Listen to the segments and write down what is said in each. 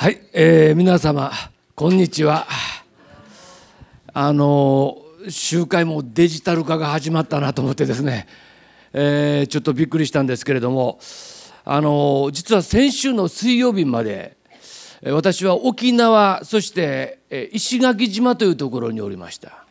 はい、えー、皆様こんにちはあの集会もデジタル化が始まったなと思ってですね、えー、ちょっとびっくりしたんですけれどもあの実は先週の水曜日まで私は沖縄そして石垣島というところにおりました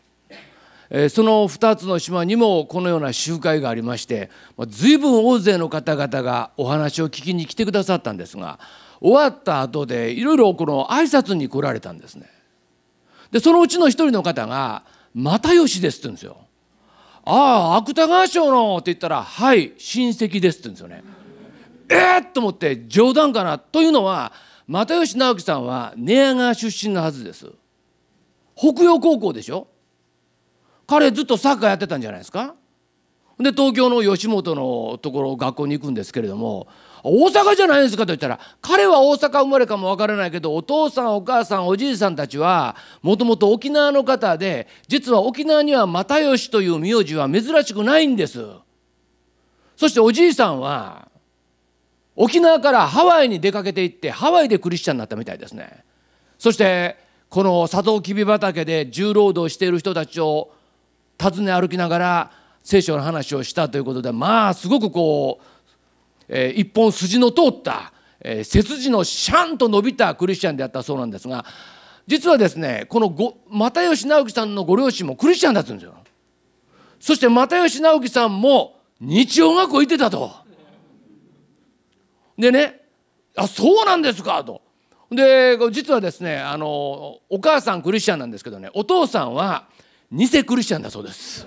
その2つの島にもこのような集会がありまして随分大勢の方々がお話を聞きに来てくださったんですが終わった後でいろいろこの挨拶に来られたんですねでそのうちの一人の方が「又吉です」って言うんですよ「ああ芥川賞の」って言ったら「はい親戚です」って言うんですよねえっと思って冗談かなというのは又吉直樹さんは寝屋川出身のはずです北洋高校でしょ彼ずっとサッカーやってたんじゃないですかで東京の吉本のところ学校に行くんですけれども大阪じゃないんですかと言ったら彼は大阪生まれかもわからないけどお父さんお母さんおじいさんたちはもともと沖縄の方で実は沖縄には又吉という名字は珍しくないんですそしておじいさんは沖縄からハワイに出かけていってハワイでクリスチャンになったみたいですねそしてこのサトウキビ畑で重労働している人たちを訪ね歩きながら聖書の話をしたということでまあすごくこうえー、一本筋の通った、えー、背筋のシャンと伸びたクリスチャンであったそうなんですが実はですねこのご又吉直樹さんのご両親もクリスチャンだったんですよ。そして又吉直樹さんも日曜学校行ってたと。でね「あそうなんですか」と。で実はですねあのお母さんクリスチャンなんですけどねお父さんは偽クリスチャンだそうです。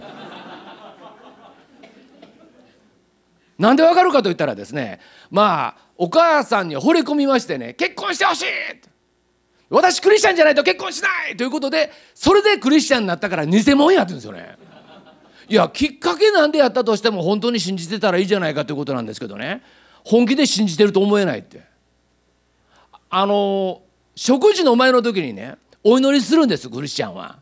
なんでわかるかと言ったらですねまあお母さんに惚れ込みましてね結婚してほしい私クリスチャンじゃないと結婚しないということでそれでクリスチャンになったから偽物やってるんですよね。いやきっかけなんでやったとしても本当に信じてたらいいじゃないかということなんですけどね本気で信じてると思えないってあの食事の前の時にねお祈りするんですクリスチャンは。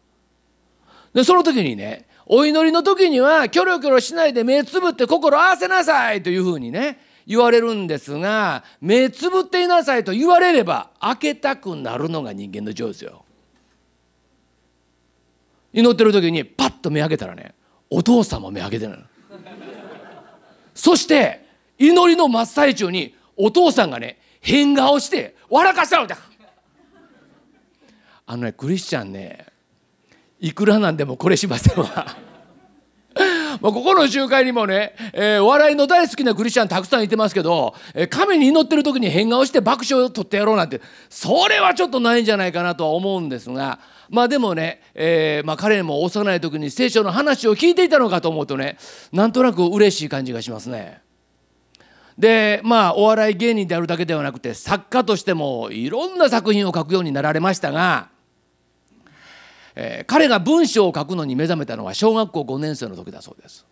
でその時にねお祈りの時にはキョロキョロしないで目つぶって心合わせなさいというふうにね言われるんですが目つぶっていなさいと言われれば開けたくなるのが人間の情ですよ。祈ってる時にパッと目開けたらねお父さんも目開けてるそして祈りの真っ最中にお父さんがね変顔して笑かしたのだあのねクリスチャンねいくらなんでもこれしませんわまあここの集会にもね、えー、お笑いの大好きなクリスチャンたくさんいてますけど、えー、神に祈ってる時に変顔して爆笑を取ってやろうなんてそれはちょっとないんじゃないかなとは思うんですがまあでもね、えー、まあ、彼も幼い時に聖書の話を聞いていたのかと思うとねなんとなく嬉しい感じがしますね。でまあお笑い芸人であるだけではなくて作家としてもいろんな作品を書くようになられましたが。えー、彼が文章を書くのに目覚めたのは小学校5年生の時だそうです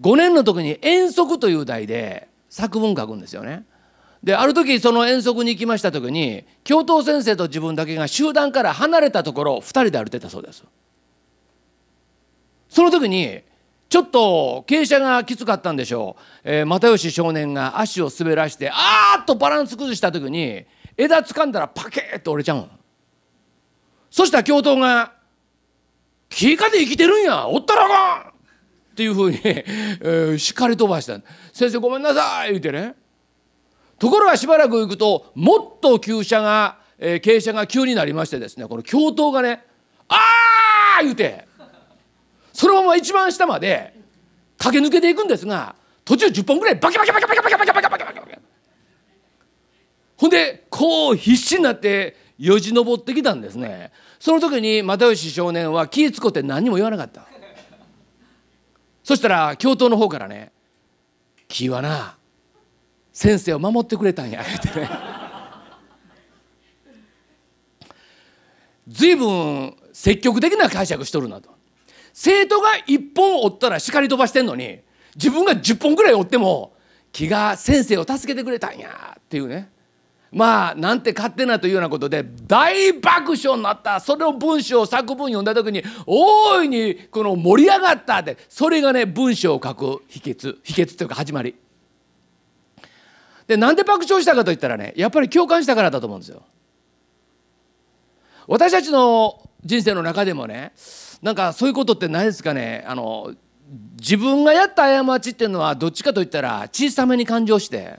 5年の時に遠足という題で作文書くんですよねである時その遠足に行きました時に教頭先生と自分だけが集団から離れたところを2人で歩いてたそうですその時にちょっと傾斜がきつかったんでしょう、えー、又吉少年が足を滑らしてあーっとバランス崩した時に枝掴んだらパケーッと折れちゃうの。そしたら教頭が「いかで生きてるんやおったらあかん!」っていうふうに えー、叱り飛ばした先生ごめんなさい言うてねところがしばらく行くともっと急車が、えー、傾斜が急になりましてですねこの教頭がね「ああ!」言うてそのまま一番下まで駆け抜けていくんですが途中10本ぐらいバキバキバキバキバキバキバキバキバキバキほんでこう必死になってよじ登ってきたんですねその時に又吉少年は気ぃ使って何も言わなかったそしたら教頭の方からね「気はな先生を守ってくれたんや」ってね随分積極的な解釈しとるなと生徒が1本折ったら叱り飛ばしてんのに自分が10本ぐらい折っても気が先生を助けてくれたんやっていうねまあなんて勝手なというようなことで大爆笑になったその文章作文読んだ時に大いにこの盛り上がったってそれがね文章を書く秘訣秘訣というか始まり。でなんで爆笑したかといったらねやっぱり共感したからだと思うんですよ。私たちの人生の中でもねなんかそういうことってないですかねあの自分がやった過ちっていうのはどっちかといったら小さめに感情して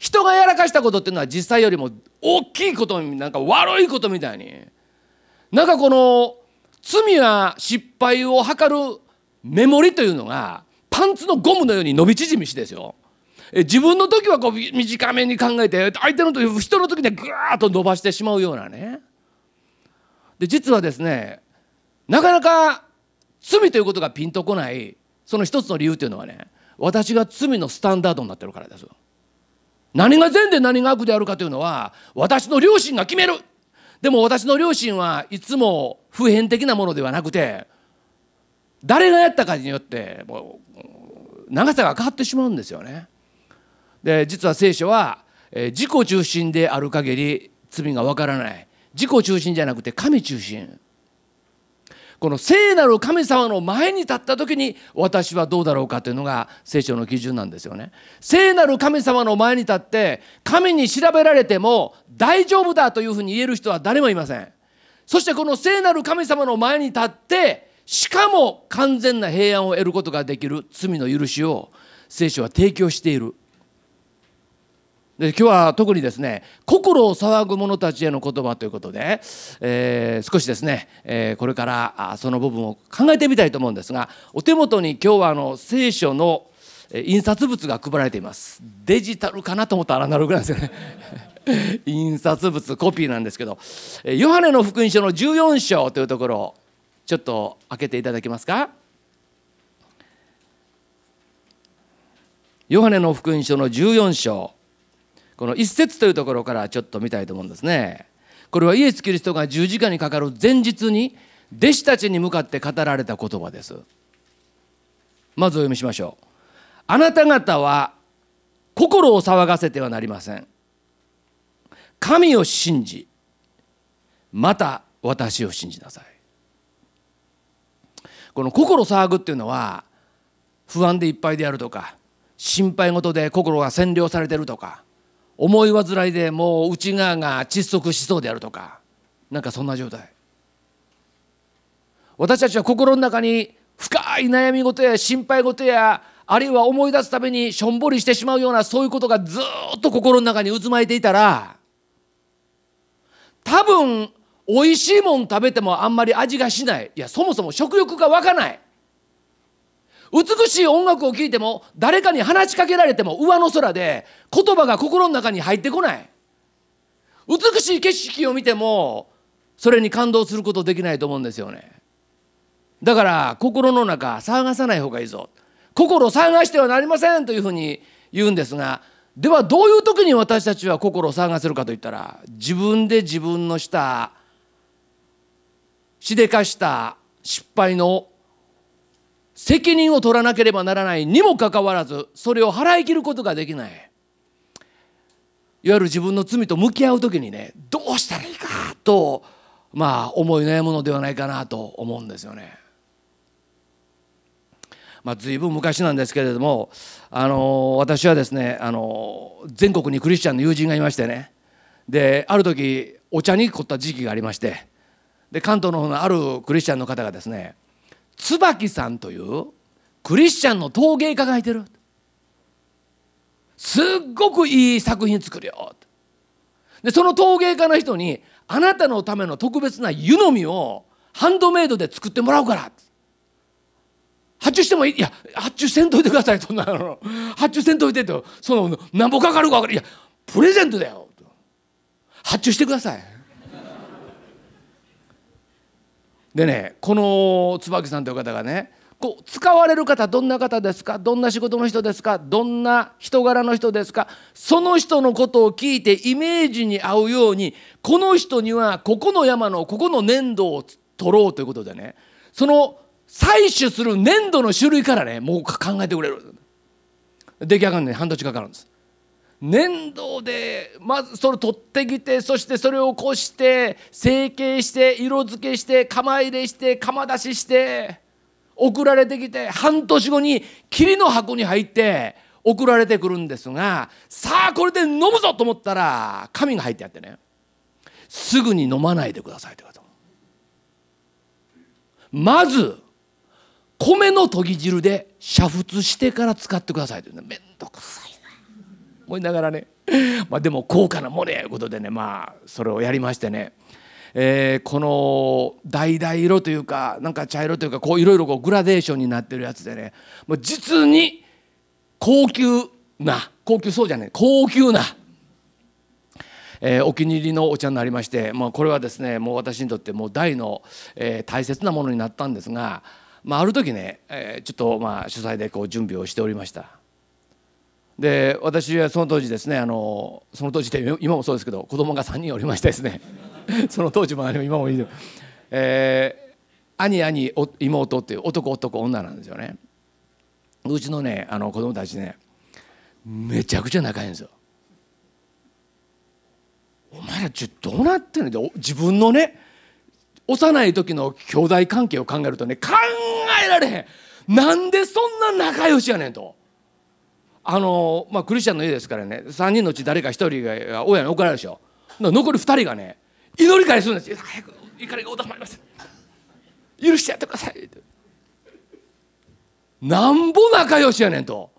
人がやらかしたことっていうのは実際よりも大きいことなんか悪いことみたいになんかこの罪は失敗を図るメモリというのがパンツのゴムのように伸び縮みしですよ。自分の時はこう短めに考えて相手の時人の時でぐーっと伸ばしてしまうようなね。で実はですねなかなか罪ということがピンとこないその一つの理由というのはね私が罪のスタンダードになってるからですよ。何が善で何が悪であるかというのは私の両親が決めるでも私の両親はいつも普遍的なものではなくて誰がやったかによってもう長さが変わってしまうんですよね。で実は聖書は、え自己中心である限り罪がわからない自己中心じゃなくて神中心この聖なる神様の前に立った時に私はどうだろうかというのが聖書の基準なんですよね。聖なる神様の前に立って神に調べられても大丈夫だというふうに言える人は誰もいません。そしてこの聖なる神様の前に立ってしかも完全な平安を得ることができる罪の許しを聖書は提供しているで今日は特にですね心を騒ぐ者たちへの言葉ということで、えー、少しですね、えー、これからあその部分を考えてみたいと思うんですがお手元に今日はあの聖書の印刷物が配られていますデジタルかなと思ったらアナログなんですよね 印刷物コピーなんですけどヨハネの福音書の14章というところをちょっと開けていただけますかヨハネの福音書の14章この一節というところからちょっと見たいと思うんですね。これはイエス・キリストが十字架にかかる前日に弟子たちに向かって語られた言葉です。まずお読みしましょう。あなた方は心を騒がせてはなりません。神を信じ、また私を信じなさい。この心騒ぐっていうのは不安でいっぱいであるとか心配事で心が占領されてるとか思い煩いでもう内側が窒息しそうであるとかなんかそんな状態私たちは心の中に深い悩み事や心配事やあるいは思い出すためにしょんぼりしてしまうようなそういうことがずっと心の中に渦巻いていたら多分美味しいもん食べてもあんまり味がしないいやそもそも食欲が湧かない美しい音楽を聴いても誰かに話しかけられても上の空で言葉が心の中に入ってこない美しい景色を見てもそれに感動することできないと思うんですよねだから心の中騒がさない方がいいぞ心を騒がしてはなりませんというふうに言うんですがではどういう時に私たちは心を騒がせるかといったら自分で自分のしたしでかした失敗の責任を取らなければならないにもかかわらずそれを払い切ることができないいわゆる自分の罪と向き合う時にねどうしたらいいかとまあ思い悩むのではないかなと思うんですよね。まあ、随分昔なんですけれども、あの私はですね、あの全国にクリスチャンの友人がいましてねである時お茶に凝った時期がありましてで関東の方のあるクリスチャンの方がですね椿さんというクリスチャンの陶芸家がいてるすっごくいい作品作るよでその陶芸家の人にあなたのための特別な湯飲みをハンドメイドで作ってもらうから発注してもいいいや発注せんといてくださいそんなの発注せんといてとその何ぼかかるか分かるいやプレゼントだよ発注してくださいでねこの椿さんという方がねこう使われる方どんな方ですかどんな仕事の人ですかどんな人柄の人ですかその人のことを聞いてイメージに合うようにこの人にはここの山のここの粘土を取ろうということでねその採取する粘土の種類からねもう考えてくれる出来上がるのに半年かかるんです粘土でまずそれ取ってきてそしてそれをこして成形して色付けして釜入れして釜出しして送られてきて半年後に霧の箱に入って送られてくるんですがさあこれで飲むぞと思ったら紙が入ってやってねすぐに飲まないでくださいってことまず米の研ぎ汁で煮沸してから使ってくださいって言うのめんどくさい。思いながらね、まあ、でも高価なもれということでねまあそれをやりましてね、えー、この橙色というかなんか茶色というかこういろいろグラデーションになってるやつでねまあ、実に高級な高級そうじゃない高級な。えー、お気に入りのお茶になりまして、まあ、これはですねもう私にとってもう大の、えー、大切なものになったんですが、まあ、ある時ね、えー、ちょっとまあ取材でこう準備をしておりました。で私はその当時ですねあのその当時って今もそうですけど子供が3人おりましてですね その当時もあれも今もいいです、えー、兄兄妹っていう男男女なんですよねうちのねあの子供たちねめちゃくちゃ仲いいんですよお前らちょどうなってんのって自分のね幼い時の兄弟関係を考えるとね考えられへんなんでそんな仲良しやねんと。あのまあ、クリスチャンの家ですからね3人のうち誰か1人が親に怒られるでしょ残り2人がね祈り返するんですよ早く怒りがおだまります許してやってくださいなんぼ仲良しやねんと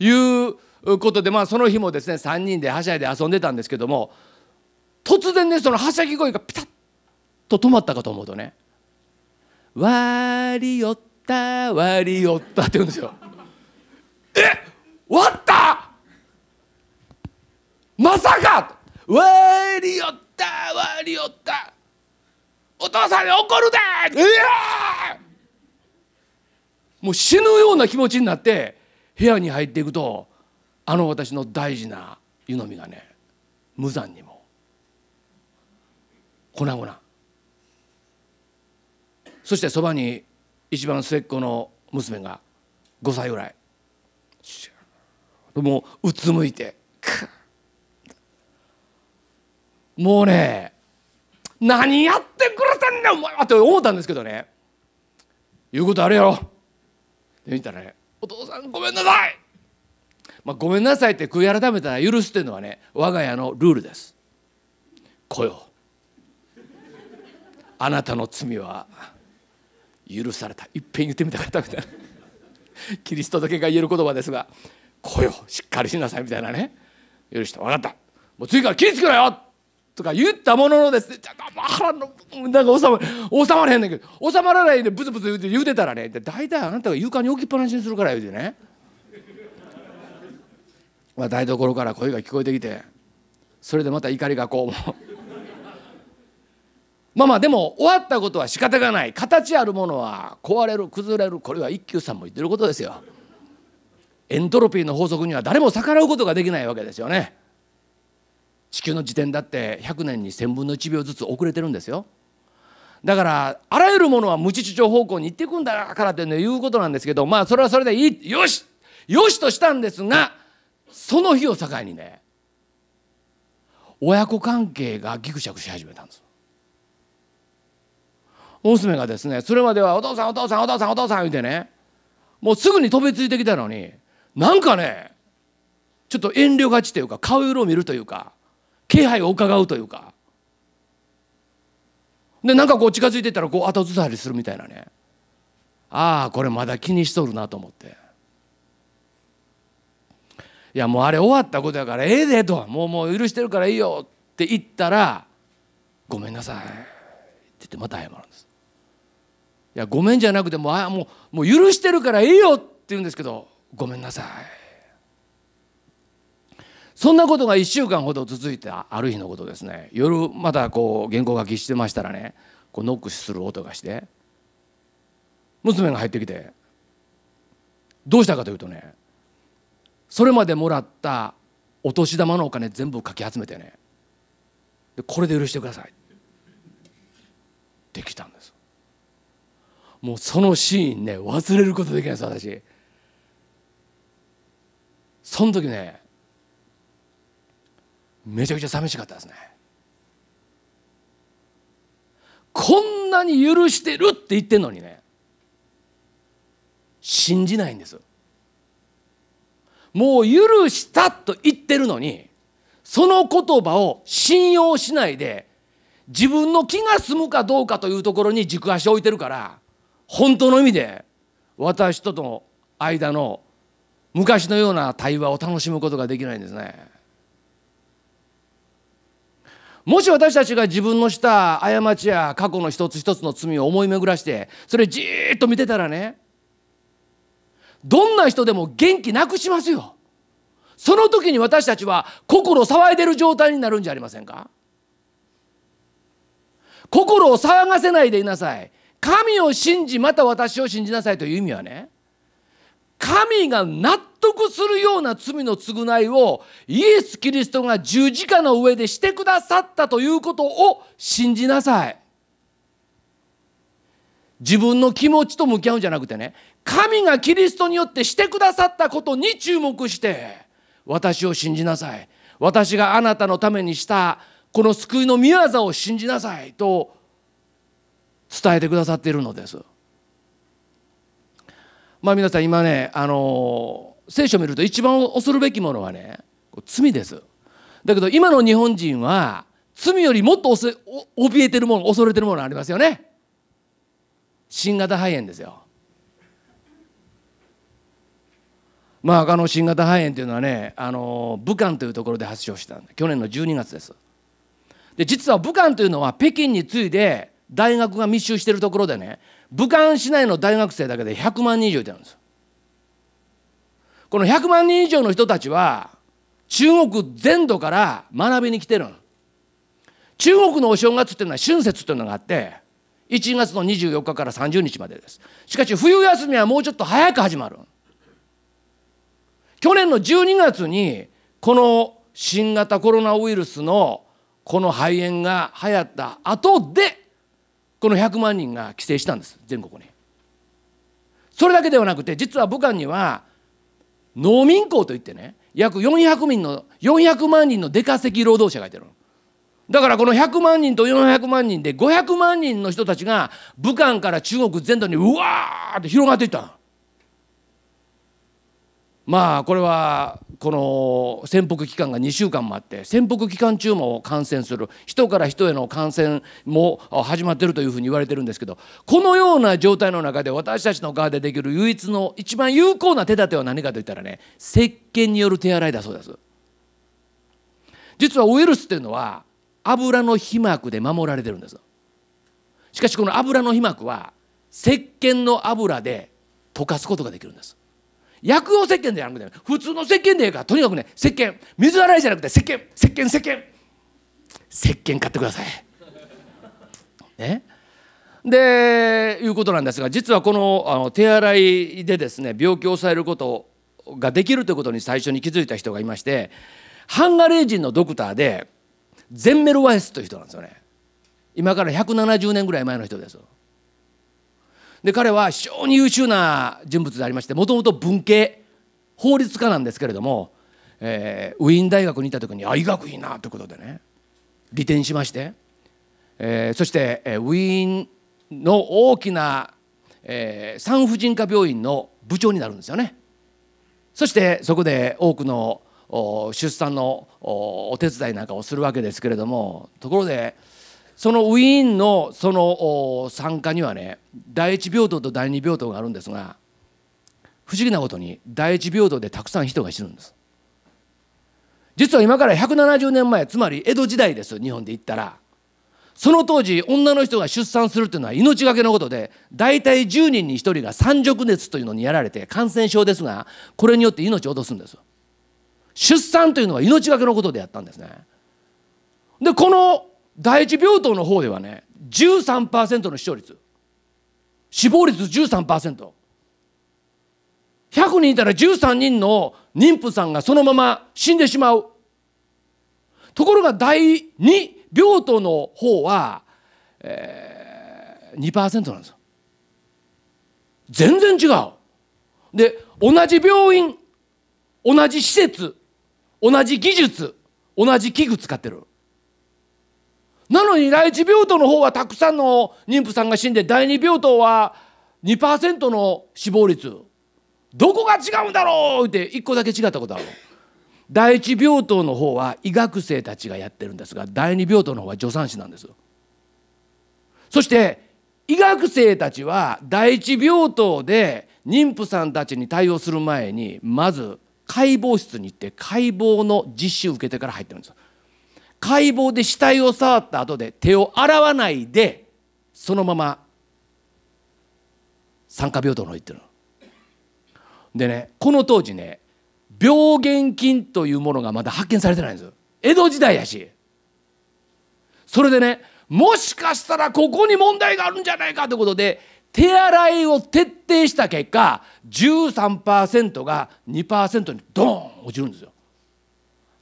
いうことで、まあ、その日もですね3人ではしゃいで遊んでたんですけども突然ねそのはしゃぎ声がピタッと止まったかと思うとね「わりよったわりよった」って言うんですよ。えっ終わったまさかわりよったわりよったお父さんに怒るでいやもう死ぬような気持ちになって部屋に入っていくとあの私の大事な湯飲みがね無残にも粉々そしてそばに一番末っ子の娘が5歳ぐらいシュもううつむいてもうね何やってくれてんねんお前はって思ったんですけどね言うことあるやろで見たらね「お父さんごめんなさい!」まあ、ごめんなさいって悔い改めたら許すっていうのはね我が家のルールです。来よあなたの罪は許されたいっぺん言ってみたかったみたいなキリストだけが言える言葉ですが「来よしっかりしなさい」みたいなね「許して分かったもう次から気ぃつけろよ!」とか言ったもののですねちょっと腹のなんか収ま収まらへんねんけど収まらないでブツブツ言うて言うてたらね大体あなたが床に置きっぱなしにするから言うてねまあ台所から声が聞こえてきてそれでまた怒りがこう まあまあでも終わったことは仕方がない形あるものは壊れる崩れるこれは一休さんも言ってることですよ。エントロピーの法則には誰も逆らうことができないわけですよね地球の時点だって100年に1000分の1秒ずつ遅れてるんですよだからあらゆるものは無秩序方向に行っていくんだからっていうことなんですけどまあそれはそれでいいよしよしとしたんですがその日を境にね親子関係がギクシャクし始めたんです娘がですねそれまでは「お父さんお父さんお父さんお父さん」言うてねもうすぐに飛びついてきたのになんかねちょっと遠慮がちというか顔色を見るというか気配を伺うというかでなんかこう近づいてったらこう後ずさりするみたいなねああこれまだ気にしとるなと思っていやもうあれ終わったことやからええでともうもう許してるからいいよって言ったらごめんなさいって言ってまた謝るんですいやごめんじゃなくてもあもうもう許してるからいいよって言うんですけどごめんなさいそんなことが1週間ほど続いたある日のことですね夜まだこう原稿書きしてましたらねこうノックする音がして娘が入ってきてどうしたかというとねそれまでもらったお年玉のお金全部かき集めてねでこれで許してくださいできたんですもうそのシーンね忘れることできないです私。その時ねめちゃくちゃ寂しかったですねこんなに許してるって言ってんのにね信じないんですもう許したと言ってるのにその言葉を信用しないで自分の気が済むかどうかというところに軸足を置いてるから本当の意味で私との間の昔のような対話を楽しむことができないんですねもし私たちが自分のした過ちや過去の一つ一つの罪を思い巡らしてそれじっと見てたらねどんな人でも元気なくしますよその時に私たちは心騒いでる状態になるんじゃありませんか心を騒がせないでいなさい神を信じまた私を信じなさいという意味はね神が納得するような罪の償いをイエス・キリストが十字架の上でしてくださったということを信じなさい。自分の気持ちと向き合うんじゃなくてね神がキリストによってしてくださったことに注目して私を信じなさい私があなたのためにしたこの救いの御業を信じなさいと伝えてくださっているのです。まあ皆さん今ねあの聖書を見ると一番恐るべきものはね罪ですだけど今の日本人は罪よりもっとおせ怯えてるもの恐れてるものありますよね新型肺炎ですよまあ、あの新型肺炎というのはねあの武漢というところで発症した去年の12月ですで実は武漢というのは北京に次いで大学が密集してるところでね武漢市内の大学生だけで100万人以上いたんですこの100万人以上の人たちは中国全土から学びに来てる中国のお正月っていうのは春節っていうのがあって1月の24日から30日までですしかし冬休みはもうちょっと早く始まる去年の12月にこの新型コロナウイルスのこの肺炎が流行った後でこの100万人が帰省したんです全国にそれだけではなくて実は武漢には農民工といってね約400人の400万人の出稼ぎ労働者がいてるだからこの100万人と400万人で500万人の人たちが武漢から中国全土にうわーって広がっていったまあこれはこの潜伏期間が2週間もあって潜伏期間中も感染する人から人への感染も始まってるというふうに言われてるんですけどこのような状態の中で私たちの側でできる唯一の一番有効な手立ては何かといったらね石鹸による手洗いだそうです実はウイルスっていうのは油の被膜で守られてるんですしかしこの油の被膜は石鹸の油で溶かすことができるんです薬用石鹸じゃなくて、普通の石鹸でええからとにかくね石鹸水洗いじゃなくて石鹸石鹸石鹸石鹸買ってください。ね、でいうことなんですが実はこのあの手洗いでですね病気を抑えることができるということに最初に気づいた人がいましてハンガレー人のドクターでゼンメル・ワイスという人なんですよね今から170年ぐらい前の人です。で彼は非常に優秀な人物でありましてもともと文系法律家なんですけれども、えー、ウィーン大学にいた時にあ医学いいなということでね利点しまして、えー、そして、えー、ウィーンの大きな、えー、産婦人科病院の部長になるんですよね。そしてそこで多くの出産のお手伝いなんかをするわけですけれどもところでそのウィーンのその参加にはね第一病棟と第二病棟があるんですが不思議なことに第一病棟でたくさん人が死ぬんです実は今から170年前つまり江戸時代です日本で言ったらその当時女の人が出産するというのは命がけのことで大体10人に1人が三熟熱というのにやられて感染症ですがこれによって命を落とすんです出産というのは命がけのことでやったんですねでこの第一病棟の方ではね13%の視聴率死亡率 13%100 人いたら13人の妊婦さんがそのまま死んでしまうところが第2病棟の方は、えー、2%なんですよ全然違うで同じ病院同じ施設同じ技術同じ器具使ってるなのに第一病棟の方はたくさんの妊婦さんが死んで第二病棟は2%の死亡率どこが違うんだろうって1個だけ違ったことある第一病棟の方は医学生たちがやってるんですが第二病棟の方は助産師なんですそして医学生たちは第一病棟で妊婦さんたちに対応する前にまず解剖室に行って解剖の実習を受けてから入ってるんです解剖で死体を触った後で手を洗わないでそのまま酸化病棟の行ってるの。でねこの当時ね病原菌というものがまだ発見されてないんです江戸時代やしそれでねもしかしたらここに問題があるんじゃないかということで手洗いを徹底した結果13%が2%にドーン落ちるんですよ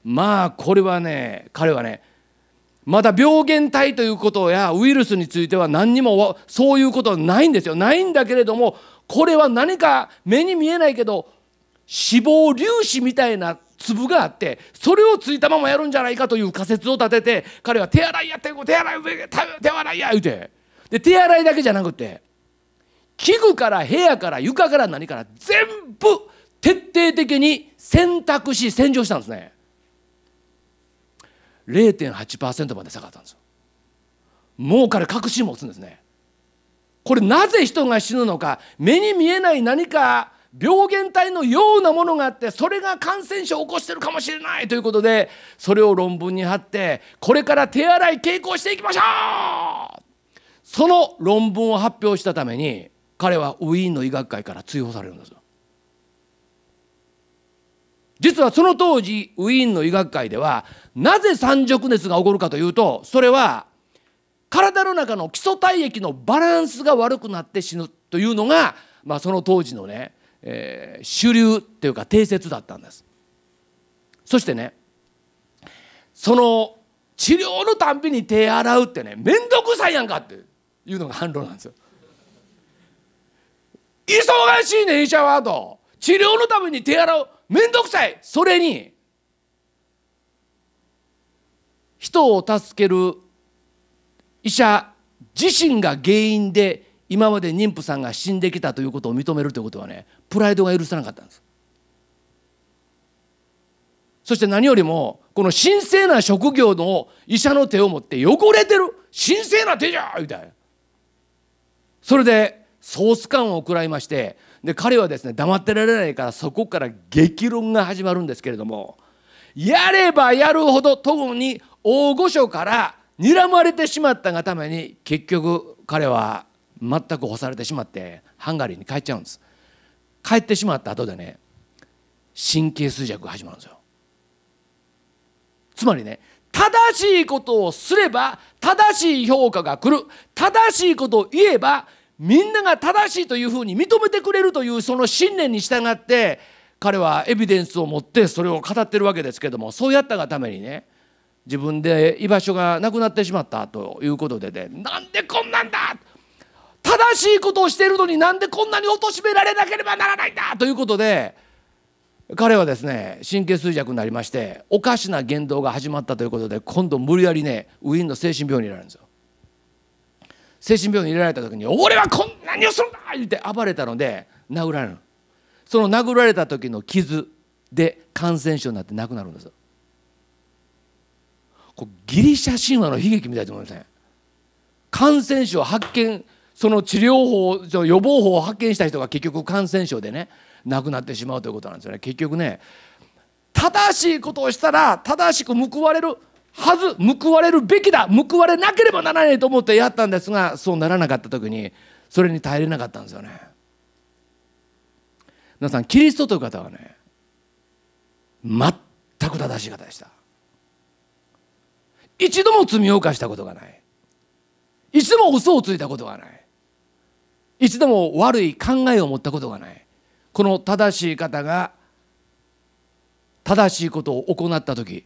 まあこれはね彼はねまだ病原体ということやウイルスについては何にもそういうことはないんですよないんだけれどもこれは何か目に見えないけど死亡粒子みたいな粒があってそれをついたままやるんじゃないかという仮説を立てて彼は手洗いやって手洗い手洗いや言うてで手洗いだけじゃなくて器具から部屋から床から何から全部徹底的に洗濯し洗浄したんですね。0.8%まで下がったんですよもう彼確信持つんですねこれなぜ人が死ぬのか目に見えない何か病原体のようなものがあってそれが感染症を起こしてるかもしれないということでそれを論文に貼ってこれから手洗い傾向していきましょうその論文を発表したために彼はウィーンの医学会から追放されるんですよ。実はその当時ウィーンの医学界ではなぜ三熟熱が起こるかというとそれは体の中の基礎体液のバランスが悪くなって死ぬというのが、まあ、その当時のね、えー、主流というか定説だったんですそしてねその治療のたんびに手洗うってね面倒くさいやんかっていうのが反論なんですよ忙しいね医者はと治療のために手洗う面倒くさいそれに人を助ける医者自身が原因で今まで妊婦さんが死んできたということを認めるということはねプライドが許さなかったんですそして何よりもこの神聖な職業の医者の手を持って汚れてる神聖な手じゃみたいなそれでソース感を食らいましてで彼はですね黙ってられないからそこから激論が始まるんですけれどもやればやるほどもに大御所から睨まれてしまったがために結局彼は全く干されてしまってハンガリーに帰っちゃうんです帰ってしまった後でね神経衰弱が始まるんですよつまりね正しいことをすれば正しい評価が来る正しいことを言えばみんなが正しいというふうに認めてくれるというその信念に従って彼はエビデンスを持ってそれを語ってるわけですけどもそうやったがためにね自分で居場所がなくなってしまったということでねなんでこんなんだ正しいことをしているのになんでこんなに貶められなければならないんだということで彼はですね神経衰弱になりましておかしな言動が始まったということで今度無理やりねウィーンの精神病になるんですよ。精神病院に入れられた時に「俺はこんなにをするんだ!」言って暴れたので殴られるその殴られた時の傷で感染症になって亡くなるんですこギリシャ神話の悲劇みたいと思いません感染症発見その治療法その予防法を発見した人が結局感染症でね亡くなってしまうということなんですよね結局ね正しいことをしたら正しく報われるはず報われるべきだ報われなければならないと思ってやったんですがそうならなかった時にそれに耐えれなかったんですよね皆さんキリストという方はね全く正しい方でした一度も罪を犯したことがない一度も嘘をついたことがない一度も悪い考えを持ったことがないこの正しい方が正しいことを行った時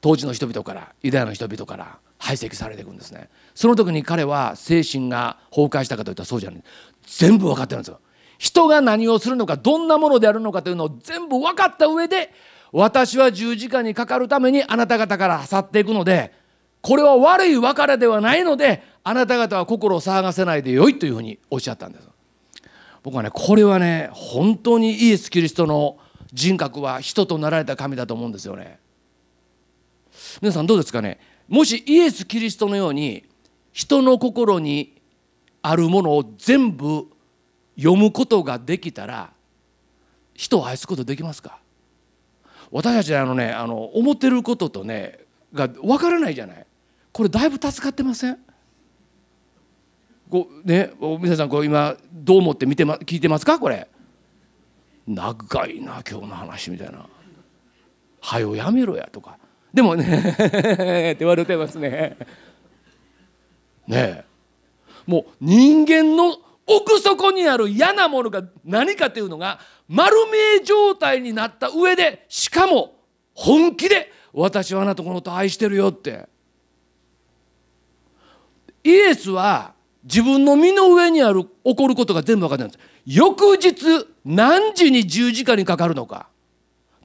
当時の人々からユダヤの人々から排斥されていくんですねその時に彼は精神が崩壊したかといったらそうじゃない全部分かってるんですよ人が何をするのかどんなものであるのかというのを全部分かった上で私は十字架にかかるためにあなた方から去っていくのでこれは悪い別れではないのであなた方は心を騒がせないでよいというふうにおっしゃったんです僕はねこれはね本当にイエス・キリストの人格は人となられた神だと思うんですよね皆さんどうですかねもしイエス・キリストのように人の心にあるものを全部読むことができたら人を愛すことできますか私たちあのねあの思ってることとねが分からないじゃないこれだいぶ助かってませんこうね皆さんこう今どう思って見て、ま、聞いてますかこれ長いな今日の話みたいな「はよやめろや」とかでもね って言われてますね。ねえもう人間の奥底にある嫌なものが何かというのが丸見え状態になった上でしかも本気で「私はあなたのこと愛してるよ」ってイエスは自分の身の上にある起こることが全部分かってるんです翌日何時に十字架にかかるのか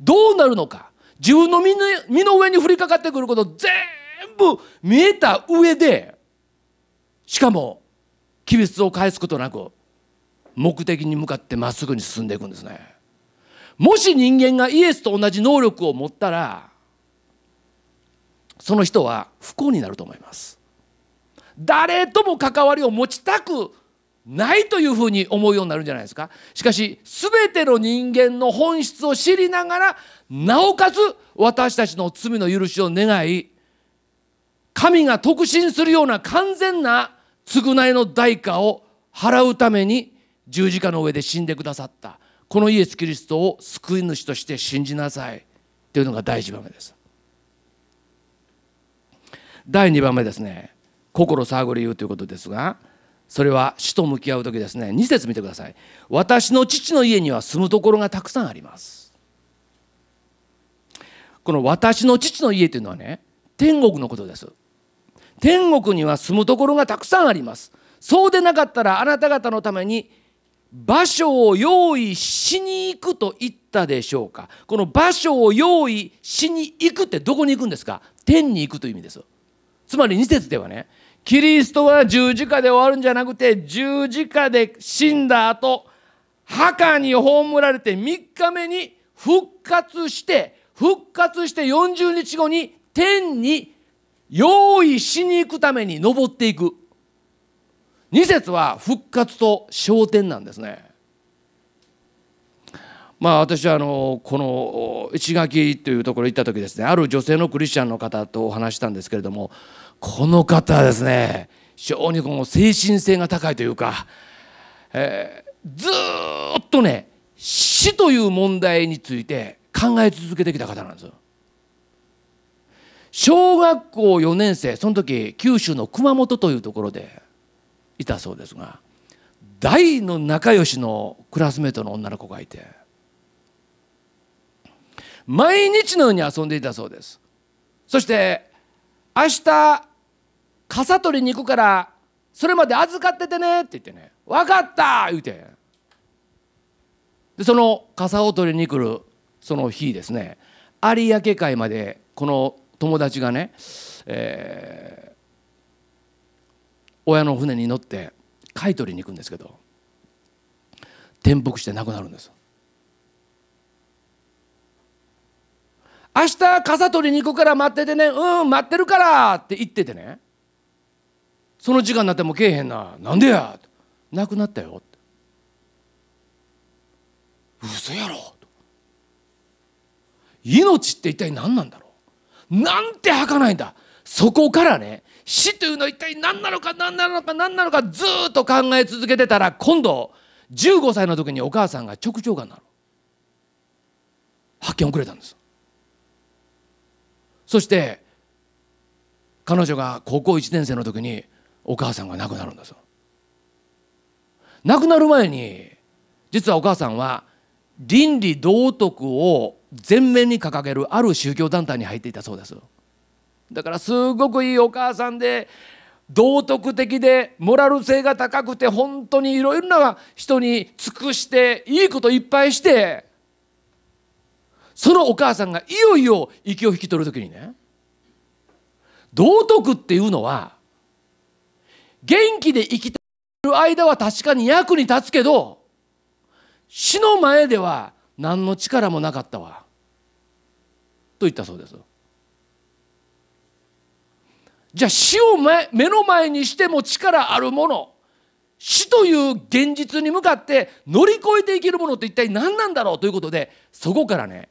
どうなるのか自分の身の身の上に降りかかってくること全部見えた上でしかも機密を返すことなく目的に向かってまっすぐに進んでいくんですねもし人間がイエスと同じ能力を持ったらその人は不幸になると思います誰とも関わりを持ちたくないというふうに思うようになるんじゃないですかしかし全ての人間の本質を知りながらなおかつ私たちの罪の許しを願い神が特進するような完全な償いの代価を払うために十字架の上で死んでくださったこのイエス・キリストを救い主として信じなさいというのが第1番目です第2番目ですね心探り言うということですがそれは死と向き合う時ですね2節見てください私の父の家には住むところがたくさんありますこの私の父の家というのはね天国のことです天国には住むところがたくさんありますそうでなかったらあなた方のために場所を用意しに行くと言ったでしょうかこの場所を用意しに行くってどこに行くんですか天に行くという意味ですつまり2節ではねキリストは十字架で終わるんじゃなくて十字架で死んだ後墓に葬られて3日目に復活して復活して40日後に天に用意しに行くために登っていく2節は復活と昇天なんですね。まあ、私はあのこの石垣というところ行った時ですねある女性のクリスチャンの方とお話したんですけれどもこの方はですね非常にこの精神性が高いというか、えー、ずっとね死という問題について考え続けてきた方なんですよ。小学校4年生その時九州の熊本というところでいたそうですが大の仲良しのクラスメートの女の子がいて毎日のように遊んでいたそうです。そして明日傘取りに行くからそれまで預かっててね」って言ってね「分かった!」言うてでその傘を取りに来るその日ですね有明海までこの友達がね、えー、親の船に乗って貝取りに行くんですけど転覆して亡くなるんです。明日傘取りに行くから待っててねうん待ってるからって言っててねその時間になってもけえへんななんでやなくなったよ嘘やろ命って一体何なんだろうなんて儚いんだそこからね死というのは一体何なのか何なのか何なのかずっと考え続けてたら今度15歳の時にお母さんが直腸がんなる発見遅れたんですそして彼女が高校1年生の時にお母さんが亡くなるんだそ亡くなる前に実はお母さんは倫理道徳を前面に掲げるある宗教団体に入っていたそうですだからすごくいいお母さんで道徳的でモラル性が高くて本当にいろいろな人に尽くしていいこといっぱいしてそのお母さんがいよいよ息を引き取る時にね道徳っていうのは元気で生きてる間は確かに役に立つけど死の前では何の力もなかったわと言ったそうですじゃあ死を目の前にしても力あるもの死という現実に向かって乗り越えていけるものって一体何なんだろうということでそこからね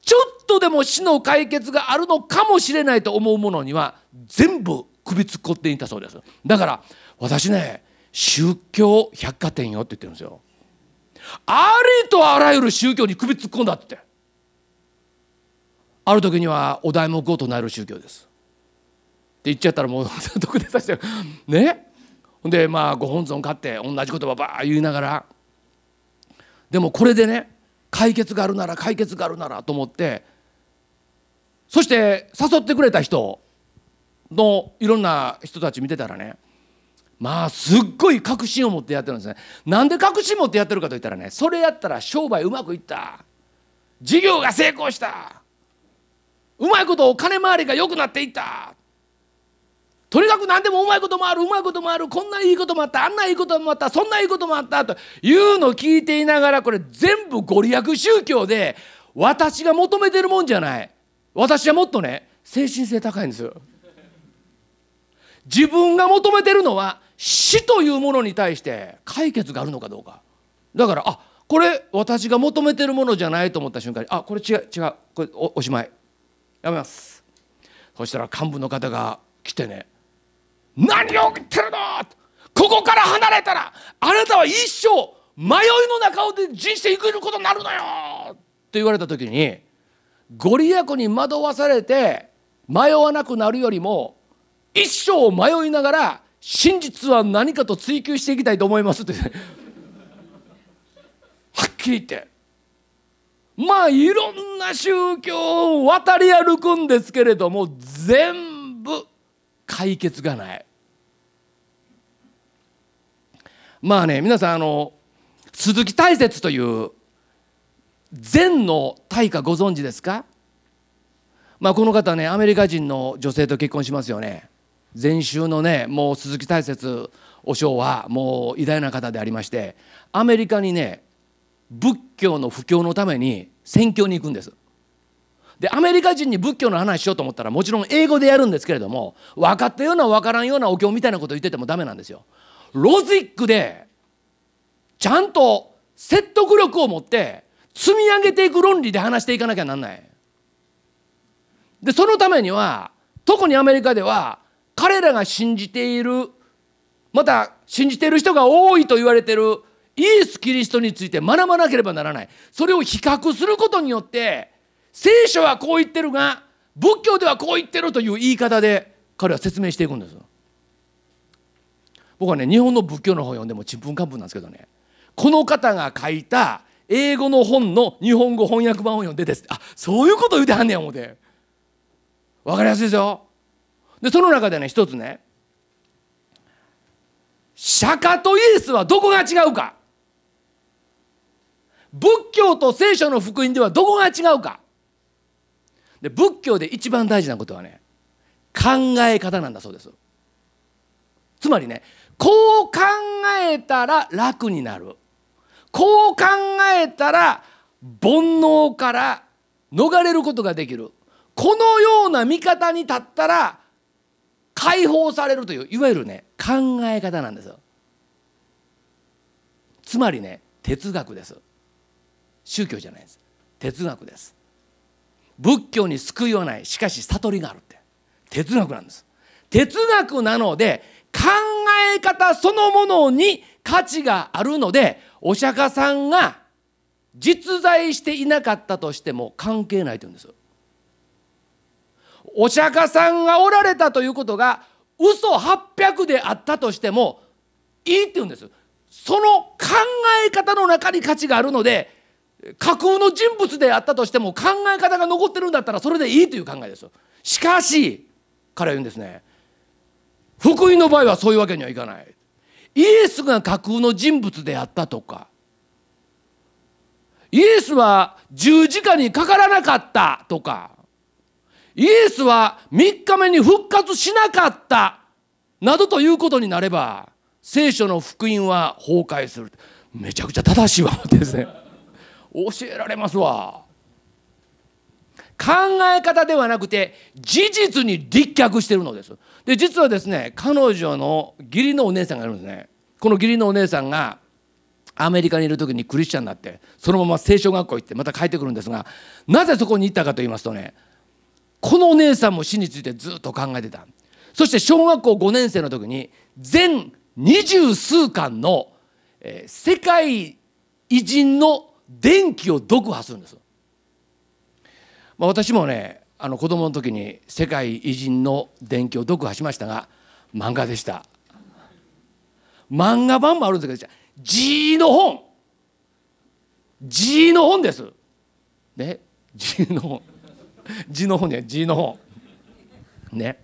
ちょっとでも死の解決があるのかもしれないと思うものには全部首突っ込んでいたそうですだから私ね宗教百貨店よって言ってるんですよありとあらゆる宗教に首突っ込んだってある時にはお題目を唱える宗教ですって言っちゃったらもう得 でさせてねほんでまあご本尊買って同じ言葉ばあ言いながらでもこれでね解決があるなら解決があるならと思ってそして誘ってくれた人のいろんな人たち見てたらねまあすっごい確信を持ってやってるんですねなんで確信持ってやってるかといったらねそれやったら商売うまくいった事業が成功したうまいことお金回りが良くなっていったとにかく何でもうまいこともあるうまいこともあるこんないいこともあったあんないいこともあったそんないいこともあったというのを聞いていながらこれ全部ご利益宗教で私が求めてるもんじゃない私はもっとね精神性高いんですよ。自分が求めてるのは死というものに対して解決があるのかどうかだからあこれ私が求めてるものじゃないと思った瞬間にあこれ違う違うこれおしまいやめますそしたら幹部の方が来てね「何を言ってるの!」ここから離れたらあなたは一生迷いの中で人生生きることになるのよ!」って言われた時にご利益に惑わされて迷わなくなるよりも一生迷いながら真実は何かと追求していきたいと思いますって はっきり言ってまあいろんな宗教を渡り歩くんですけれども全部解決がないまあね皆さんあの鈴木大説という禅の大家ご存知ですかまあこの方ねアメリカ人の女性と結婚しますよね前週のねもう鈴木大拙お尚はもう偉大な方でありましてアメリカにね仏教の布教のために宣教に行くんです。でアメリカ人に仏教の話しようと思ったらもちろん英語でやるんですけれども分かったような分からんようなお経みたいなこと言っててもダメなんですよ。ロジックでちゃんと説得力を持って積み上げていく論理で話していかなきゃなんない。でそのためには特にアメリカでは彼らが信じているまた信じている人が多いと言われているイエス・キリストについて学ばなければならないそれを比較することによって聖書はこう言ってるが仏教ではこう言ってるという言い方で彼は説明していくんです僕はね日本の仏教の本読んでもちんぷんかんぷんなんですけどねこの方が書いた英語の本の日本語翻訳版を読んでですあそういうこと言うてはんねや思うて分かりやすいですよでその中でね一つね釈迦とイエスはどこが違うか仏教と聖書の福音ではどこが違うかで仏教で一番大事なことはね考え方なんだそうですつまりねこう考えたら楽になるこう考えたら煩悩から逃れることができるこのような見方に立ったら解放されるといういわゆるね考え方なんですよつまりね哲学です宗教じゃないです哲学です仏教に救いはないしかし悟りがあるって哲学なんです哲学なので考え方そのものに価値があるのでお釈迦さんが実在していなかったとしても関係ないと言うんですよお釈迦さんがおられたということが嘘800であったとしてもいいって言うんですその考え方の中に価値があるので架空の人物であったとしても考え方が残ってるんだったらそれでいいという考えですしかし彼は言うんですね福音の場合はそういうわけにはいかないイエスが架空の人物であったとかイエスは十字架にかからなかったとかイエスは3日目に復活しなかったなどということになれば聖書の福音は崩壊するめちゃくちゃ正しいわですね教えられますわ考え方ではなくて事実に立脚してるのですで実はですね彼女の義理のお姉さんがいるんですねこの義理のお姉さんがアメリカにいる時にクリスチャンになってそのまま聖書学校行ってまた帰ってくるんですがなぜそこに行ったかと言いますとねこのお姉さんも死についてずっと考えてたそして小学校5年生の時に全二十数巻の、えー、世界偉人の電気を読破するんです、まあ、私もねあの子供の時に世界偉人の伝記を読破しましたが漫画でした漫画版もあるんですけど字の本字の本ですね字の本字の方ね字の方ね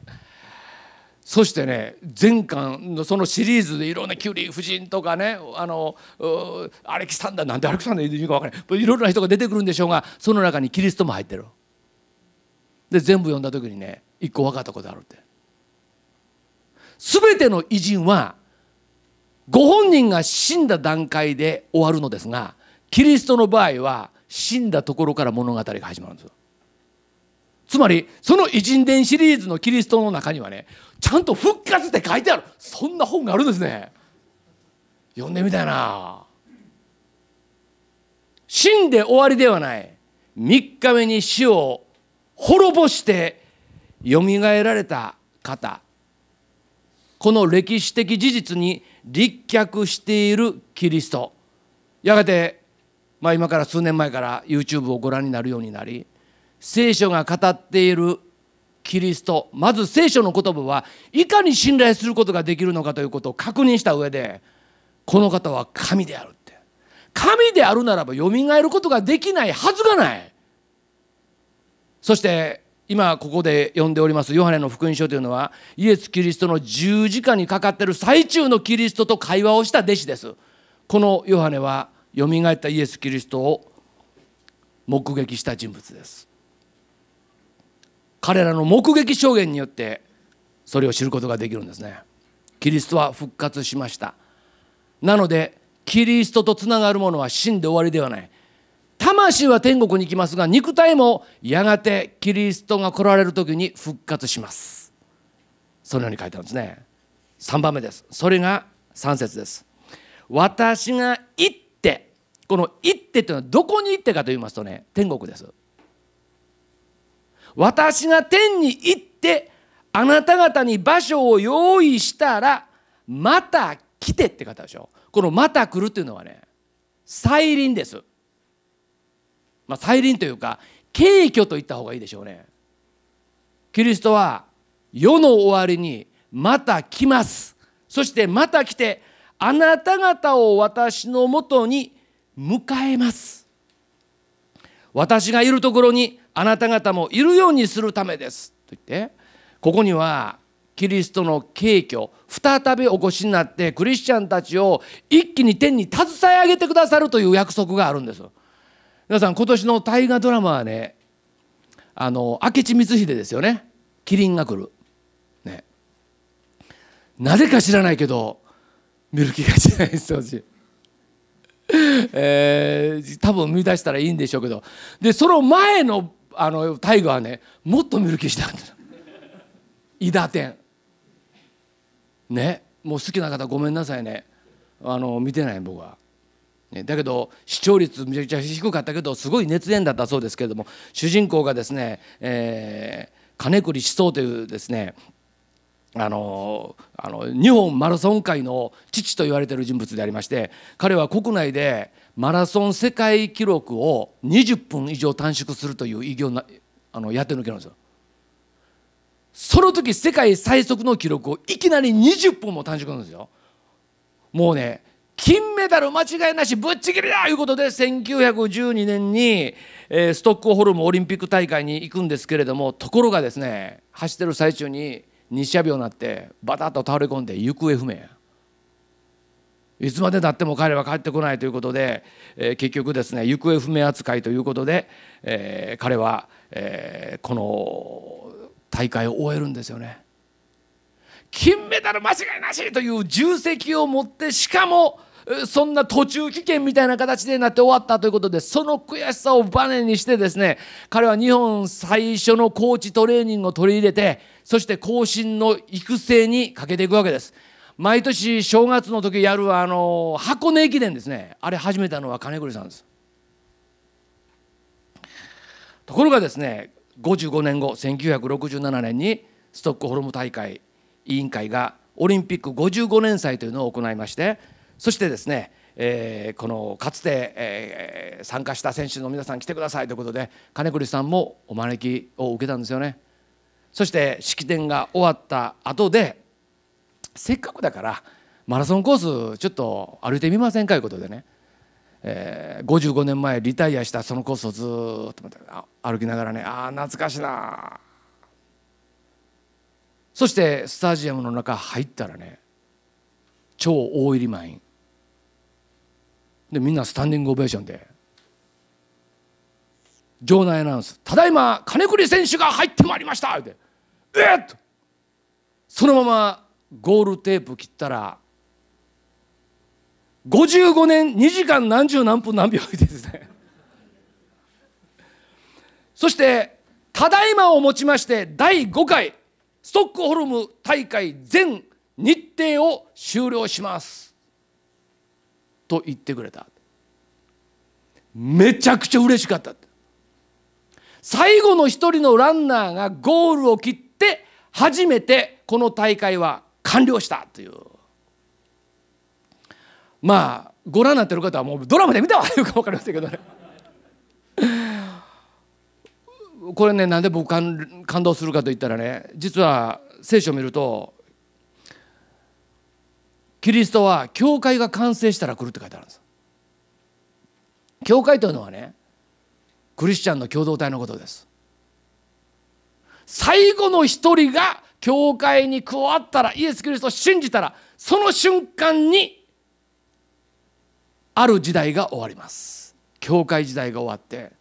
そしてね前巻のそのシリーズでいろんなキュリー夫人とかねあのアレキサンダーなんでアレキサンダーい人か分からないいろんな人が出てくるんでしょうがその中にキリストも入ってる。で全部読んだ時にね一個分かったことあるって。全ての偉人はご本人が死んだ段階で終わるのですがキリストの場合は死んだところから物語が始まるんですよ。つまりその偉人伝シリーズのキリストの中にはねちゃんと復活って書いてあるそんな本があるんですね読んでみたいな死んで終わりではない3日目に死を滅ぼしてよみがえられた方この歴史的事実に立脚しているキリストやがて、まあ、今から数年前から YouTube をご覧になるようになり聖書が語っているキリストまず聖書の言葉はいかに信頼することができるのかということを確認した上でこの方は神であるって神であるならばよみがえることができないはずがないそして今ここで読んでおりますヨハネの福音書というのはイエス・キリストの十字架にかかってる最中のキリストと会話をした弟子ですこのヨハネはよみがえったイエス・キリストを目撃した人物です彼らの目撃証言によってそれを知ることができるんですねキリストは復活しましたなのでキリストとつながるものは死んで終わりではない魂は天国に行きますが肉体もやがてキリストが来られる時に復活しますそのように書いてあるんですね3番目ですそれが3節です私が行ってこの行ってというのはどこに行ってかと言いますとね天国です私が天に行ってあなた方に場所を用意したらまた来てって方でしょこの「また来る」っていうのはね再臨です、まあ、再臨というか敬虚と言った方がいいでしょうねキリストは世の終わりにまた来ますそしてまた来てあなた方を私のもとに迎えます私がいるところにあなた方もいるようにするためです」と言ってここにはキリストの敬虚再びお越しになってクリスチャンたちを一気に天に携え上げてくださるという約束があるんです。皆さん今年の大河ドラマはねあの明智光秀ですよね「麒麟が来る」ねなぜか知らないけど見る気がしないですよえー、多分見出したらいいんでしょうけどでその前のあのタイガーはねもっと見る気した伊達店ねもう好きな方ごめんなさいねあの見てない僕は、ね、だけど視聴率めちゃくちゃ低かったけどすごい熱演だったそうですけれども主人公がですね、えー、金栗思想というですねあのあの日本マラソン界の父と言われている人物でありまして彼は国内でマラソン世界記録を20分以上短縮するという偉業なあのやってのけなんですよその時世界最速の記録をいきなり20分も短縮なんですよもうね金メダル間違いなしぶっちぎりだということで1912年に、えー、ストックホルムオリンピック大会に行くんですけれどもところがですね走ってる最中に日射病になってバタッと倒れ込んで行方不明いつまでたっても彼は帰ってこないということで、えー、結局ですね行方不明扱いということで、えー、彼は、えー、この大会を終えるんですよね。金メダル間違いなしという重責を持ってしかもそんな途中棄権みたいな形でなって終わったということでその悔しさをバネにしてですね彼は日本最初のコーチトレーニングを取り入れてそして後進の育成にかけていくわけです。毎年正月の時やるあの箱根駅伝ですねあれ始めたのは金栗さんですところがですね55年後1967年にストックホルム大会委員会がオリンピック55年祭というのを行いましてそしてですね、えー、このかつて、えー、参加した選手の皆さん来てくださいということで金栗さんもお招きを受けたんですよね。そして式典が終わった後でせっかくだからマラソンコースちょっと歩いてみませんかいうことでね、えー、55年前リタイアしたそのコースをずっと歩きながらねああ懐かしいなそしてスタジアムの中入ったらね超大入り満員でみんなスタンディングオベーションで場内アナウンス「ただいま金栗選手が入ってまいりました!」って「えっ!」とそのままゴールテープ切ったら55年2時間何十何分何秒ですねそして「ただいま」をもちまして第5回ストックホルム大会全日程を終了しますと言ってくれためちゃくちゃ嬉しかった最後の一人のランナーがゴールを切って初めてこの大会は完了したというまあご覧になってる方はもうドラマで見たわいうか分かりませんけどねこれねなんで僕感動するかといったらね実は聖書を見るとキリストは教会が完成したら来るって書いてあるんです。教会というのはねクリスチャンの共同体のことです。最後の一人が教会に加わったらイエス・キリストを信じたらその瞬間にある時代が終わります教会時代が終わって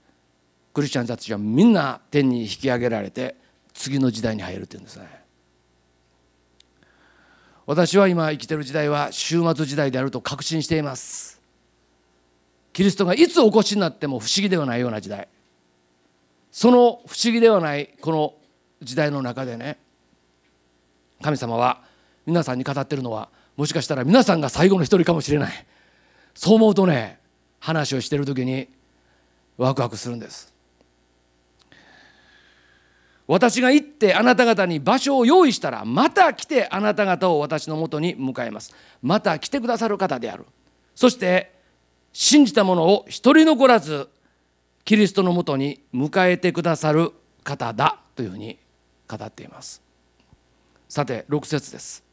クリスチャンたちはみんな天に引き上げられて次の時代に入るっていうんですね私は今生きてる時代は終末時代であると確信していますキリストがいつお越しになっても不思議ではないような時代その不思議ではないこの時代の中でね神様は皆さんに語ってるのはもしかしたら皆さんが最後の一人かもしれないそう思うとね話をしてる時にワクワクするんです私が行ってあなた方に場所を用意したらまた来てあなた方を私のもとに迎えますまた来てくださる方であるそして信じた者を一人残らずキリストのもとに迎えてくださる方だというふうに語っていますさて6節です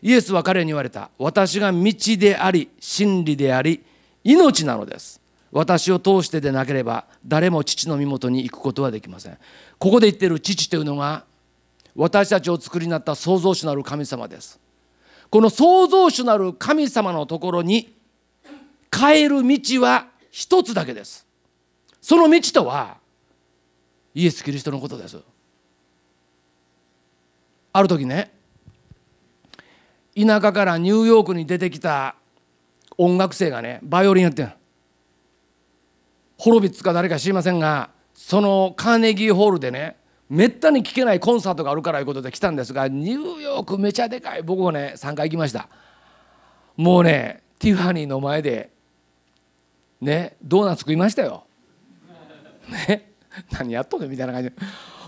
イエスは彼に言われた私が道であり真理であり命なのです私を通してでなければ誰も父の身元に行くことはできませんここで言ってる父というのが私たちを作りになった創造主なる神様ですこの創造主なる神様のところに変える道は一つだけですその道とはイエス・キリストのことですある時ね田舎からニューヨークに出てきた音楽生がねバイオリンやってんホロビッツか誰か知りませんがそのカーネギーホールでねめったに聴けないコンサートがあるからいうことで来たんですがニューヨークめちゃでかい僕もね3回行きましたもうねティファニーの前でねドーナツ食いましたよ、ね、何やっとんねみたいな感じで。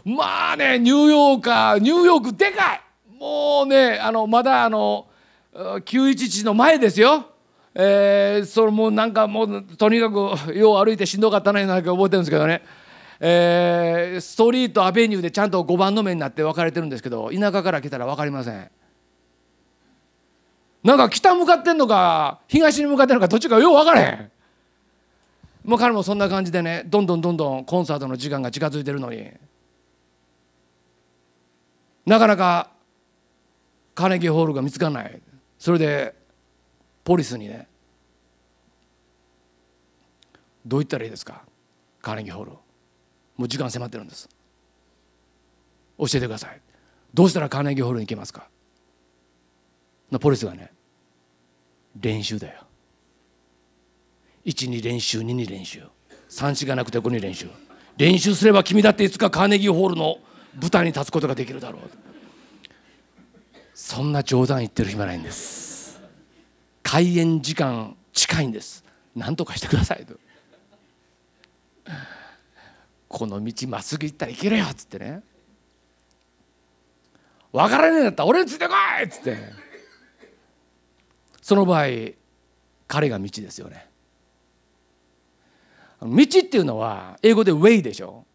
まあねニューヨーカーニューヨークでかいもうねあのまだあの911の前ですよ。えー、それもうなんかもうとにかくよう歩いてしんどかったな、なんか覚えてるんですけどね、えー、ストリートアベニューでちゃんと5番の目になって分かれてるんですけど田舎から来たら分かりませんなんか北向かってんのか東に向かってんのかどっちかよう分からへんもう彼もそんな感じでねどんどんどんどんコンサートの時間が近づいてるのに。なかなかカネギーホールが見つからないそれでポリスにねどう言ったらいいですかカーネギーホールもう時間迫ってるんです教えてくださいどうしたらカーネギーホールに行けますかなポリスがね練習だよ1に練習2に練習3しがなくて5に練習練習すれば君だっていつかカーネギーホールの舞台に立つことができるだろうそんな冗談言ってる暇ないんです開演時間近いんです何とかしてくださいとこの道まっすぐ行ったら行けるよっつってね分からねえんだったら俺についてこいっつってその場合彼が道ですよね道っていうのは英語で「way」でしょ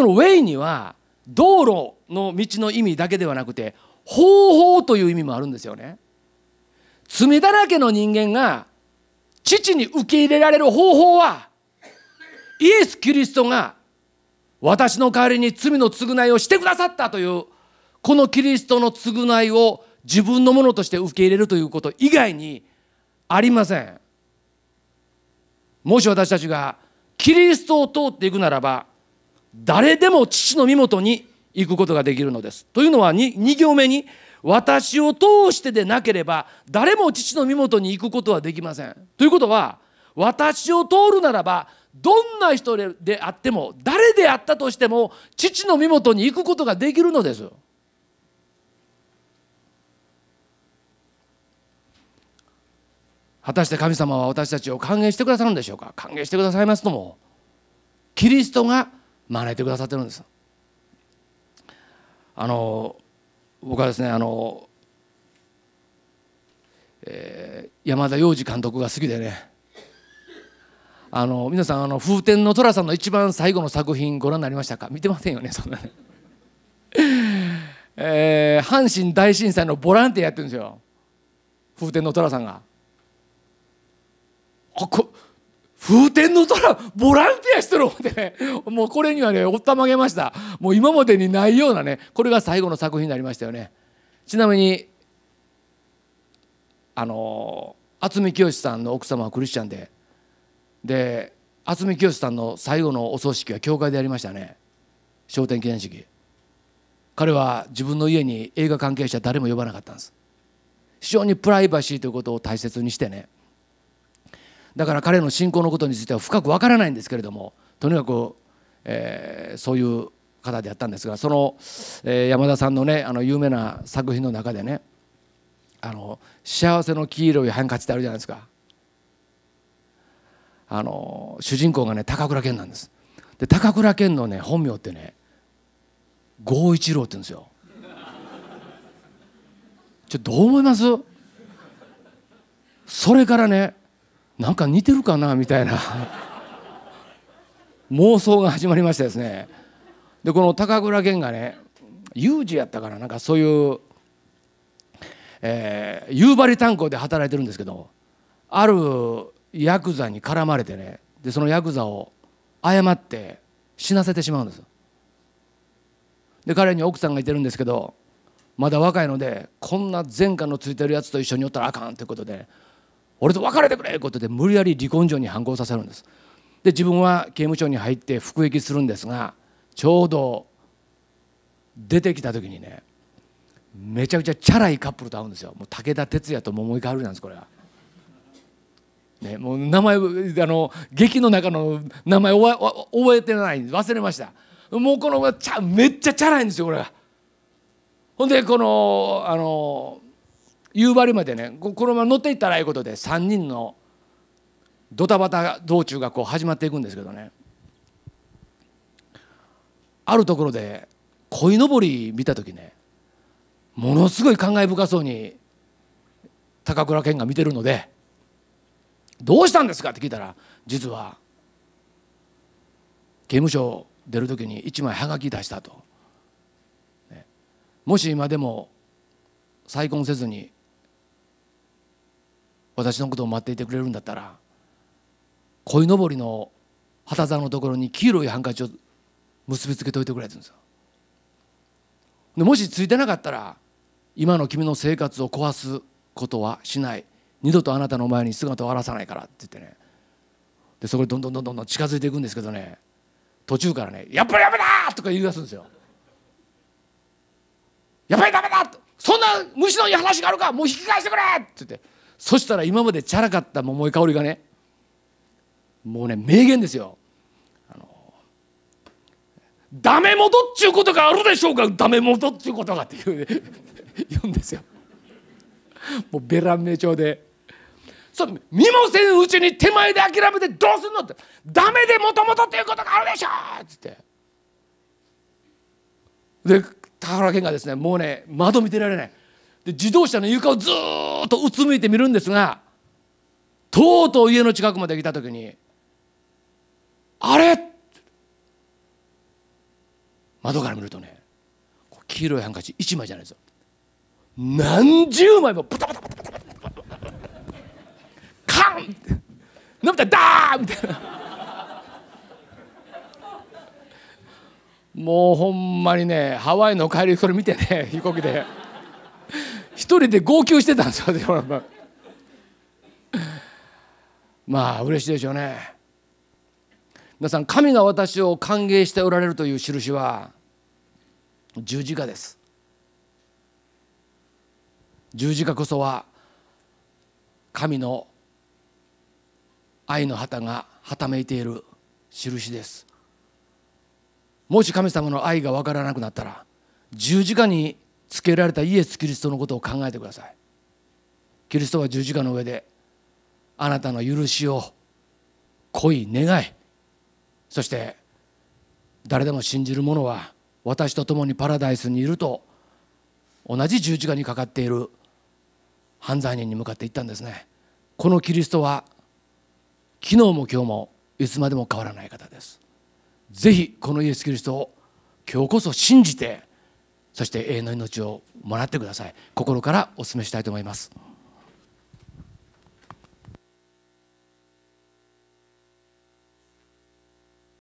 そのウェイには道路の道の意味だけではなくて方法という意味もあるんですよね。罪だらけの人間が父に受け入れられる方法はイエス・キリストが私の代わりに罪の償いをしてくださったというこのキリストの償いを自分のものとして受け入れるということ以外にありませんもし私たちがキリストを通っていくならば誰でも父の身元に行くことができるのです。というのは 2, 2行目に私を通してでなければ誰も父の身元に行くことはできません。ということは私を通るならばどんな人であっても誰であったとしても父の身元に行くことができるのです。果たして神様は私たちを歓迎してくださるんでしょうか歓迎してくださいますともキリストが招いてくださってるんです。あの僕はですねあの、えー、山田洋次監督が好きでねあの皆さんあの「風天の寅さん」の一番最後の作品ご覧になりましたか見てませんよねそんなね、えー、阪神大震災のボランティアやってるんですよ風天の寅さんが。あこ風天の虎ボランティアしてる思ってねもうこれにはねおったまげましたもう今までにないようなねこれが最後の作品になりましたよねちなみにあの渥美清さんの奥様はクリスチャンでで渥美清さんの最後のお葬式は教会でやりましたね商店記念式彼は自分の家に映画関係者誰も呼ばなかったんです非常にプライバシーということを大切にしてねだから彼の信仰のことについては深くわからないんですけれどもとにかく、えー、そういう方であったんですがその、えー、山田さんのねあの有名な作品の中でねあの幸せの黄色いハンカチってあるじゃないですかあの主人公がね高倉健なんですで高倉健のね本名ってね郷一郎って言うんですよちょどう思いますそれからねなんか似てるかなみたいな 妄想が始まりましてですねでこの高倉健がね有事やったからなんかそういう、えー、夕張炭鉱で働いてるんですけどあるヤクザに絡まれてねでそのヤクザを誤って死なせてしまうんですで彼に奥さんがいてるんですけどまだ若いのでこんな前科のついてるやつと一緒におったらあかんということで俺と別れてくれということで無理やり離婚状に反抗させるんですで自分は刑務所に入って服役するんですがちょうど出てきた時にねめちゃくちゃチャラいカップルと会うんですよもう武田鉄矢と桃井かおりなんですこれは。ね、もう名前あの劇の中の名前覚えてない忘れましたもうこのめっちゃチャラいんですよこれほんでこのあの夕張までねこのまま乗っていったらいうことで3人のドタバタ道中がこう始まっていくんですけどねあるところで鯉のぼり見た時ねものすごい感慨深そうに高倉健が見てるので「どうしたんですか?」って聞いたら実は刑務所出る時に1枚はがき出したと。もし今でも再婚せずに私のことを待っていてくれるんだったら鯉のぼりの旗竿のところに黄色いハンカチを結びつけておいてくれてるんですよでもしついてなかったら今の君の生活を壊すことはしない二度とあなたの前に姿を現さないからって言ってねでそこでどんどんどんどんどん近づいていくんですけどね途中からね「やっぱりやめだ!」とか言い出すんですよ。やっぱりダメだそんな虫のいい話があるかもう引き返してくれって言ってそしたら今までチャラかった桃井かおりがねもうね名言ですよあのダメ元っちゅうことがあるでしょうかダメ元っちゅうことがっていう 言うんですよもうベラン名調でそう見もせんうちに手前で諦めてどうすんのってダメでもともとっていうことがあるでしょっつってで田原健がですねもうね窓見てられないで自動車の床をずっとうつむいてみるんですがとうとう家の近くまで来た時に「あれ?」窓から見るとね黄色いハンカチ1枚じゃないですよ何十枚もプタプタプタプタプタプタダーみたいなもうほんまにねハワイの帰りそれ見てね飛行機で。人で号泣してたんですよまあ嬉しいでしょうね皆さん神が私を歓迎しておられるという印は十字架です十字架こそは神の愛の旗がはためいている印ですもし神様の愛がわからなくなったら十字架につけられたイエス・キリストのことを考えてくださいキリストは十字架の上であなたの許しを恋願いそして誰でも信じる者は私と共にパラダイスにいると同じ十字架にかかっている犯罪人に向かっていったんですねこのキリストは昨日も今日もいつまでも変わらない方ですぜひこのイエス・キリストを今日こそ信じてそして永遠の命をもらってください心からお勧めしたいと思います。